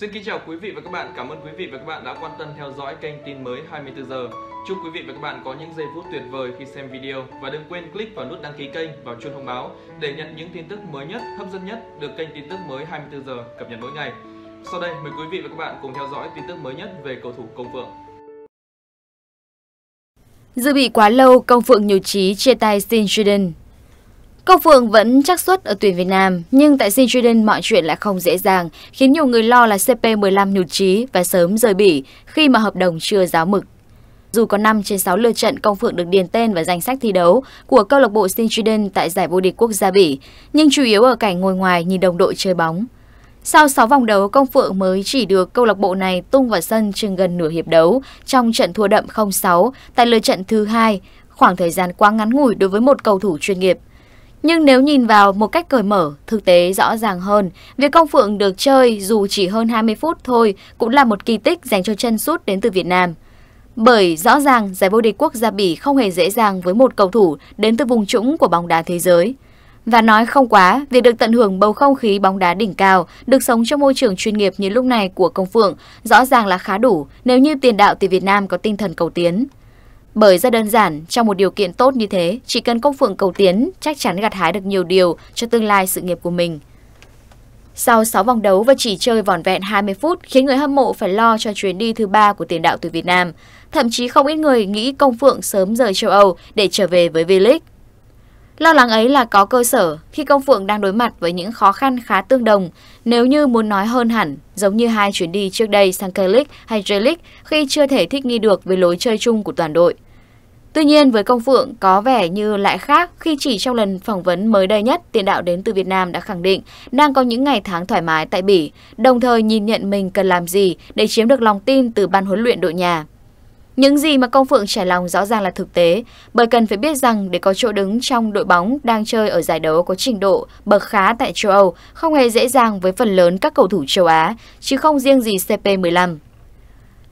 Xin kính chào quý vị và các bạn. Cảm ơn quý vị và các bạn đã quan tâm theo dõi kênh tin mới 24 giờ. Chúc quý vị và các bạn có những giây phút tuyệt vời khi xem video và đừng quên click vào nút đăng ký kênh và chuông thông báo để nhận những tin tức mới nhất, hấp dẫn nhất được kênh tin tức mới 24 giờ cập nhật mỗi ngày. Sau đây mời quý vị và các bạn cùng theo dõi tin tức mới nhất về cầu thủ Công Phượng. Dự bị quá lâu, Công Phượng nhiều trí chia tay Sin Jordan. Công Phượng vẫn chắc suất ở tuyển Việt Nam, nhưng tại Sintridon mọi chuyện lại không dễ dàng, khiến nhiều người lo là CP15 nhụt chí và sớm rời bỉ khi mà hợp đồng chưa giáo mực. Dù có 5 trên 6 lượt trận Công Phượng được điền tên vào danh sách thi đấu của câu lạc bộ Sintridon tại giải vô địch quốc gia Bỉ, nhưng chủ yếu ở cảnh ngồi ngoài nhìn đồng đội chơi bóng. Sau 6 vòng đấu, Công Phượng mới chỉ được câu lạc bộ này tung vào sân chừng gần nửa hiệp đấu trong trận thua đậm 0-6 tại lượt trận thứ hai, khoảng thời gian quá ngắn ngủi đối với một cầu thủ chuyên nghiệp. Nhưng nếu nhìn vào một cách cởi mở, thực tế rõ ràng hơn, việc Công Phượng được chơi dù chỉ hơn 20 phút thôi cũng là một kỳ tích dành cho chân sút đến từ Việt Nam. Bởi rõ ràng giải vô địch quốc gia Bỉ không hề dễ dàng với một cầu thủ đến từ vùng trũng của bóng đá thế giới. Và nói không quá, việc được tận hưởng bầu không khí bóng đá đỉnh cao, được sống trong môi trường chuyên nghiệp như lúc này của Công Phượng rõ ràng là khá đủ nếu như tiền đạo từ Việt Nam có tinh thần cầu tiến. Bởi rất đơn giản, trong một điều kiện tốt như thế, chỉ cần công phượng cầu tiến, chắc chắn gặt hái được nhiều điều cho tương lai sự nghiệp của mình. Sau 6 vòng đấu và chỉ chơi vòn vẹn 20 phút khiến người hâm mộ phải lo cho chuyến đi thứ ba của tiền đạo từ Việt Nam. Thậm chí không ít người nghĩ công phượng sớm rời châu Âu để trở về với V-League. Lo lắng ấy là có cơ sở khi công Phượng đang đối mặt với những khó khăn khá tương đồng nếu như muốn nói hơn hẳn, giống như hai chuyến đi trước đây sang K-League hay J-League khi chưa thể thích nghi được với lối chơi chung của toàn đội. Tuy nhiên với công Phượng có vẻ như lại khác khi chỉ trong lần phỏng vấn mới đây nhất tiền đạo đến từ Việt Nam đã khẳng định đang có những ngày tháng thoải mái tại Bỉ, đồng thời nhìn nhận mình cần làm gì để chiếm được lòng tin từ ban huấn luyện đội nhà. Những gì mà Công Phượng trải lòng rõ ràng là thực tế, bởi cần phải biết rằng để có chỗ đứng trong đội bóng đang chơi ở giải đấu có trình độ bậc khá tại châu Âu không hề dễ dàng với phần lớn các cầu thủ châu Á, chứ không riêng gì CP15.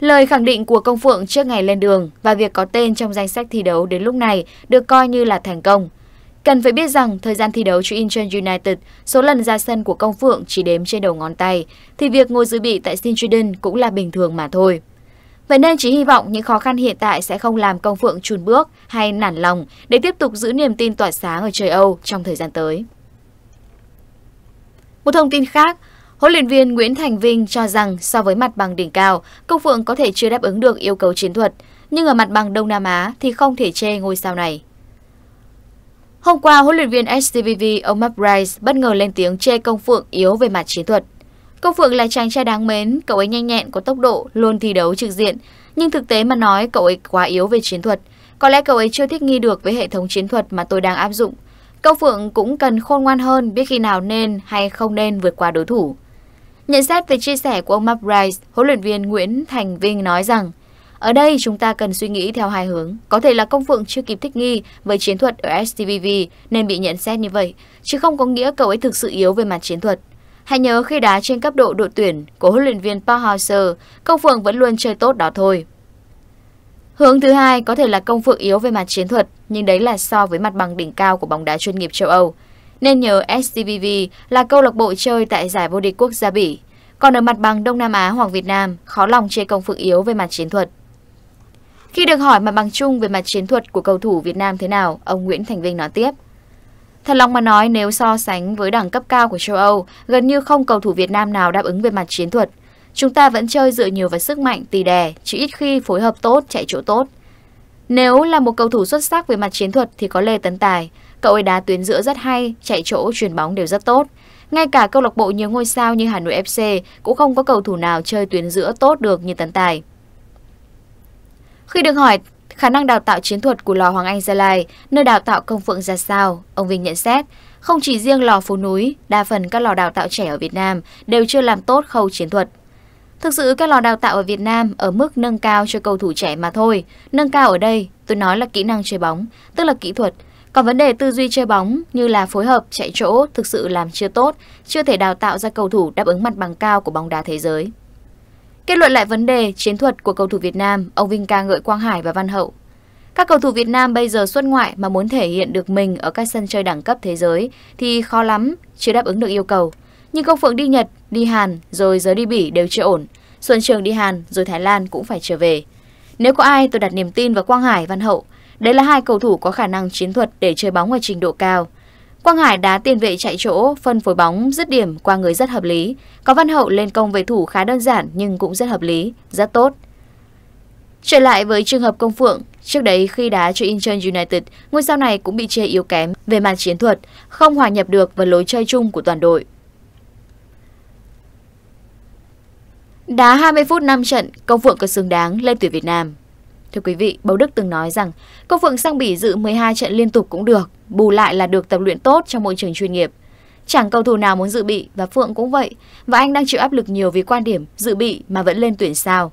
Lời khẳng định của Công Phượng trước ngày lên đường và việc có tên trong danh sách thi đấu đến lúc này được coi như là thành công. Cần phải biết rằng thời gian thi đấu cho Incheon United, số lần ra sân của Công Phượng chỉ đếm trên đầu ngón tay, thì việc ngồi dự bị tại Sintridon cũng là bình thường mà thôi. Vậy nên chỉ hy vọng những khó khăn hiện tại sẽ không làm công phượng chùn bước hay nản lòng để tiếp tục giữ niềm tin tỏa sáng ở trời Âu trong thời gian tới. Một thông tin khác, huấn luyện viên Nguyễn Thành Vinh cho rằng so với mặt bằng đỉnh cao, công phượng có thể chưa đáp ứng được yêu cầu chiến thuật, nhưng ở mặt bằng Đông Nam Á thì không thể chê ngôi sao này. Hôm qua, huấn luyện viên SCVV ông Mark Rice bất ngờ lên tiếng chê công phượng yếu về mặt chiến thuật. Công Phượng là chàng trai đáng mến, cậu ấy nhanh nhẹn, có tốc độ, luôn thi đấu trực diện. Nhưng thực tế mà nói cậu ấy quá yếu về chiến thuật. Có lẽ cậu ấy chưa thích nghi được với hệ thống chiến thuật mà tôi đang áp dụng. Câu Phượng cũng cần khôn ngoan hơn biết khi nào nên hay không nên vượt qua đối thủ. Nhận xét về chia sẻ của ông Mark Rice, huấn luyện viên Nguyễn Thành Vinh nói rằng ở đây chúng ta cần suy nghĩ theo hai hướng. Có thể là công phượng chưa kịp thích nghi với chiến thuật ở STVV nên bị nhận xét như vậy, chứ không có nghĩa cậu ấy thực sự yếu về mặt chiến thuật. Hãy nhớ khi đá trên cấp độ đội tuyển của huấn luyện viên Park Hauser, Công Phượng vẫn luôn chơi tốt đó thôi. Hướng thứ hai có thể là Công Phượng yếu về mặt chiến thuật, nhưng đấy là so với mặt bằng đỉnh cao của bóng đá chuyên nghiệp châu Âu. Nên nhớ SCVV là câu lạc bộ chơi tại giải vô địch quốc gia Bỉ. Còn ở mặt bằng Đông Nam Á hoặc Việt Nam, khó lòng chê Công Phượng yếu về mặt chiến thuật. Khi được hỏi mặt bằng chung về mặt chiến thuật của cầu thủ Việt Nam thế nào, ông Nguyễn Thành Vinh nói tiếp – Thật lòng mà nói, nếu so sánh với đẳng cấp cao của châu Âu, gần như không cầu thủ Việt Nam nào đáp ứng về mặt chiến thuật. Chúng ta vẫn chơi dựa nhiều vào sức mạnh, tì đè, chứ ít khi phối hợp tốt, chạy chỗ tốt. Nếu là một cầu thủ xuất sắc về mặt chiến thuật thì có Lê Tấn Tài. Cậu ấy đá tuyến giữa rất hay, chạy chỗ, chuyền bóng đều rất tốt. Ngay cả câu lạc bộ nhiều ngôi sao như Hà Nội FC cũng không có cầu thủ nào chơi tuyến giữa tốt được như Tấn Tài. Khi được hỏi Khả năng đào tạo chiến thuật của lò Hoàng Anh Gia Lai, nơi đào tạo công phượng ra sao, ông Vinh nhận xét. Không chỉ riêng lò phố núi, đa phần các lò đào tạo trẻ ở Việt Nam đều chưa làm tốt khâu chiến thuật. Thực sự các lò đào tạo ở Việt Nam ở mức nâng cao cho cầu thủ trẻ mà thôi. Nâng cao ở đây, tôi nói là kỹ năng chơi bóng, tức là kỹ thuật. Còn vấn đề tư duy chơi bóng như là phối hợp, chạy chỗ thực sự làm chưa tốt, chưa thể đào tạo ra cầu thủ đáp ứng mặt bằng cao của bóng đá thế giới. Kết luận lại vấn đề chiến thuật của cầu thủ Việt Nam, ông Vinh ca ngợi Quang Hải và Văn Hậu. Các cầu thủ Việt Nam bây giờ xuất ngoại mà muốn thể hiện được mình ở các sân chơi đẳng cấp thế giới thì khó lắm, chưa đáp ứng được yêu cầu. Nhưng công Phượng đi Nhật, đi Hàn, rồi giờ đi Bỉ đều chưa ổn. Xuân Trường đi Hàn, rồi Thái Lan cũng phải trở về. Nếu có ai tôi đặt niềm tin vào Quang Hải, Văn Hậu, đấy là hai cầu thủ có khả năng chiến thuật để chơi bóng ở trình độ cao. Quang Hải đá tiền vệ chạy chỗ, phân phối bóng, dứt điểm qua người rất hợp lý. Có Văn Hậu lên công về thủ khá đơn giản nhưng cũng rất hợp lý, rất tốt. Trở lại với trường hợp Công Phượng, trước đấy khi đá cho Incheon United, ngôi sao này cũng bị chê yếu kém về màn chiến thuật, không hòa nhập được với lối chơi chung của toàn đội. Đá 20 phút 5 trận, Công Phượng có xứng đáng lên tuyển Việt Nam. Thưa quý vị, Bầu Đức từng nói rằng cô Phượng sang Bỉ dự 12 trận liên tục cũng được, bù lại là được tập luyện tốt trong môi trường chuyên nghiệp. Chẳng cầu thủ nào muốn dự bị và Phượng cũng vậy, và anh đang chịu áp lực nhiều vì quan điểm dự bị mà vẫn lên tuyển sao.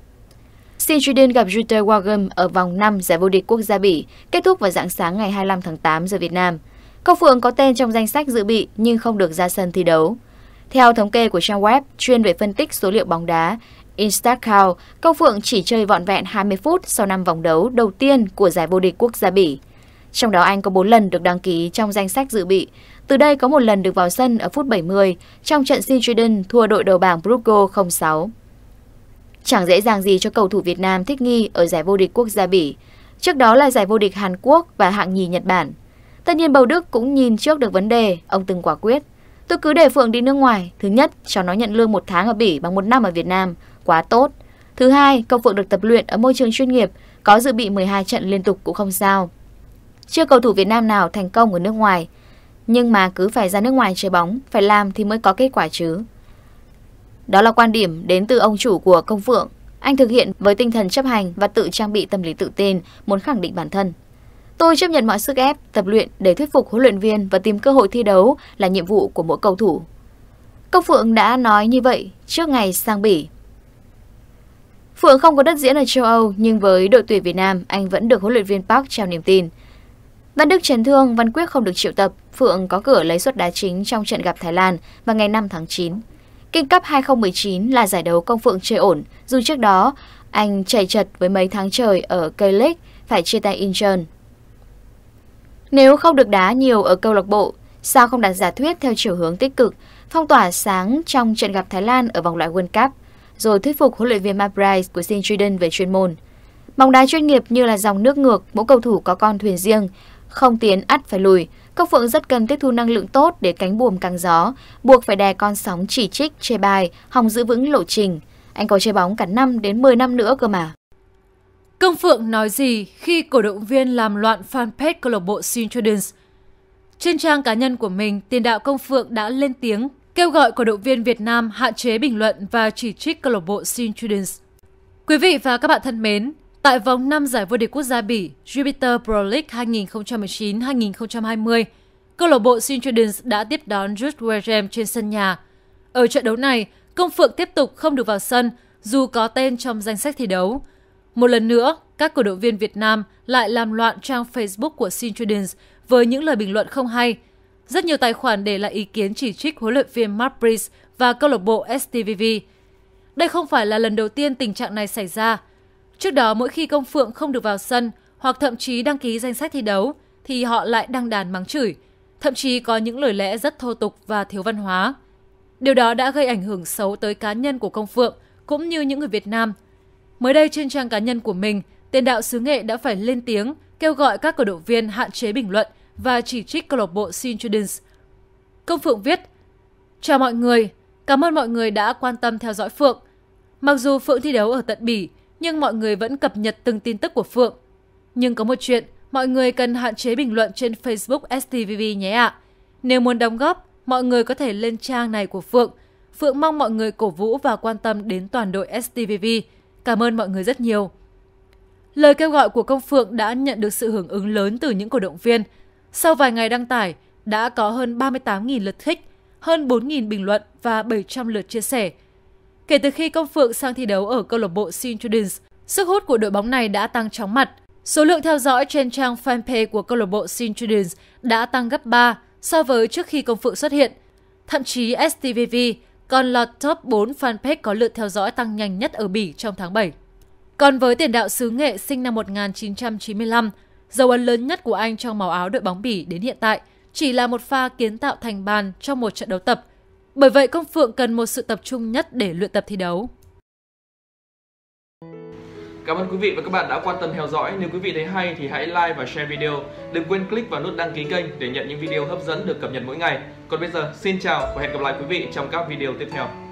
Shin Truden gặp Jutta Wagum ở vòng 5 giải vô địch quốc gia Bỉ, kết thúc vào dạng sáng ngày 25 tháng 8 giờ Việt Nam. Cô Phượng có tên trong danh sách dự bị nhưng không được ra sân thi đấu. Theo thống kê của trang web chuyên về phân tích số liệu bóng đá, Instacart, Cao Phượng chỉ chơi vọn vẹn 20 phút sau 5 vòng đấu đầu tiên của giải vô địch quốc gia Bỉ. Trong đó anh có 4 lần được đăng ký trong danh sách dự bị. Từ đây có một lần được vào sân ở phút 70 trong trận Sintruiden thua đội đầu bảng Brugge 06. Chẳng dễ dàng gì cho cầu thủ Việt Nam thích nghi ở giải vô địch quốc gia Bỉ. Trước đó là giải vô địch Hàn Quốc và hạng nhì Nhật Bản. Tất nhiên Bầu Đức cũng nhìn trước được vấn đề, ông từng quả quyết. Tôi cứ để Phượng đi nước ngoài, thứ nhất cho nó nhận lương một tháng ở Bỉ bằng một năm ở Việt Nam, quá tốt. Thứ hai, Công Phượng được tập luyện ở môi trường chuyên nghiệp, có dự bị 12 trận liên tục cũng không sao. Chưa cầu thủ Việt Nam nào thành công ở nước ngoài, nhưng mà cứ phải ra nước ngoài chơi bóng, phải làm thì mới có kết quả chứ. Đó là quan điểm đến từ ông chủ của Công Phượng. Anh thực hiện với tinh thần chấp hành và tự trang bị tâm lý tự tin, muốn khẳng định bản thân. Tôi chấp nhận mọi sức ép, tập luyện để thuyết phục huấn luyện viên và tìm cơ hội thi đấu là nhiệm vụ của mỗi cầu thủ. Công Phượng đã nói như vậy trước ngày sang Bỉ. Phượng không có đất diễn ở châu Âu, nhưng với đội tuyển Việt Nam, anh vẫn được huấn luyện viên Park trao niềm tin. Văn Đức chấn thương, Văn Quyết không được triệu tập, Phượng có cửa lấy suất đá chính trong trận gặp Thái Lan vào ngày 5 tháng 9. King Cup 2019 là giải đấu công Phượng chơi ổn, dù trước đó anh chạy chật với mấy tháng trời ở K-League phải chia tay Incheon. Nếu không được đá nhiều ở câu lạc bộ, sao không đặt giả thuyết theo chiều hướng tích cực, phong tỏa sáng trong trận gặp Thái Lan ở vòng loại World Cup? rồi thuyết phục huấn luyện viên McBride của St. Jordan về chuyên môn. Bóng đá chuyên nghiệp như là dòng nước ngược, mỗi cầu thủ có con thuyền riêng, không tiến ắt phải lùi. Các phượng rất cần tiếp thu năng lượng tốt để cánh buồm căng gió, buộc phải đè con sóng chỉ trích, chê bài, hòng giữ vững lộ trình. Anh có chơi bóng cả năm đến 10 năm nữa cơ mà. Công Phượng nói gì khi cổ động viên làm loạn fanpage câu lạc bộ St. Jordan's? Trên trang cá nhân của mình, tiền đạo Công Phượng đã lên tiếng kêu gọi cổ động viên Việt Nam hạn chế bình luận và chỉ trích câu lạc bộ Sintudens. Quý vị và các bạn thân mến, tại vòng 5 giải vô địch quốc gia Bỉ Jupiter Pro League 2019-2020, câu lạc bộ Sintudens đã tiếp đón Just Wareham trên sân nhà. Ở trận đấu này, Công Phượng tiếp tục không được vào sân dù có tên trong danh sách thi đấu. Một lần nữa, các cổ động viên Việt Nam lại làm loạn trang Facebook của Sintudens với những lời bình luận không hay – rất nhiều tài khoản để lại ý kiến chỉ trích huấn luyện viên Mark Brees và câu lạc bộ STVV. Đây không phải là lần đầu tiên tình trạng này xảy ra. Trước đó mỗi khi công phượng không được vào sân hoặc thậm chí đăng ký danh sách thi đấu thì họ lại đăng đàn mắng chửi, thậm chí có những lời lẽ rất thô tục và thiếu văn hóa. Điều đó đã gây ảnh hưởng xấu tới cá nhân của công phượng cũng như những người Việt Nam. Mới đây trên trang cá nhân của mình, tiền đạo xứ nghệ đã phải lên tiếng kêu gọi các cổ động viên hạn chế bình luận – và chỉ trích câu lạc bộ Sintradins. Công Phượng viết, Chào mọi người, cảm ơn mọi người đã quan tâm theo dõi Phượng. Mặc dù Phượng thi đấu ở tận Bỉ, nhưng mọi người vẫn cập nhật từng tin tức của Phượng. Nhưng có một chuyện, mọi người cần hạn chế bình luận trên Facebook STVV nhé ạ. Nếu muốn đóng góp, mọi người có thể lên trang này của Phượng. Phượng mong mọi người cổ vũ và quan tâm đến toàn đội STVV. Cảm ơn mọi người rất nhiều. Lời kêu gọi của công Phượng đã nhận được sự hưởng ứng lớn từ những cổ động viên – sau vài ngày đăng tải, đã có hơn 38.000 lượt thích, hơn 4.000 bình luận và 700 lượt chia sẻ. Kể từ khi Công Phượng sang thi đấu ở câu lạc bộ Sintudins, sức hút của đội bóng này đã tăng chóng mặt. Số lượng theo dõi trên trang fanpage của câu lạc bộ Sintudins đã tăng gấp 3 so với trước khi Công Phượng xuất hiện. Thậm chí STVV còn lọt top 4 fanpage có lượt theo dõi tăng nhanh nhất ở Bỉ trong tháng 7. Còn với tiền đạo xứ nghệ sinh năm 1995, Dấu ấn lớn nhất của anh trong màu áo đội bóng bỉ đến hiện tại chỉ là một pha kiến tạo thành bàn trong một trận đấu tập. Bởi vậy Công Phượng cần một sự tập trung nhất để luyện tập thi đấu. Cảm ơn quý vị và các bạn đã quan tâm theo dõi. Nếu quý vị thấy hay thì hãy like và share video. Đừng quên click vào nút đăng ký kênh để nhận những video hấp dẫn được cập nhật mỗi ngày. Còn bây giờ, xin chào và hẹn gặp lại quý vị trong các video tiếp theo.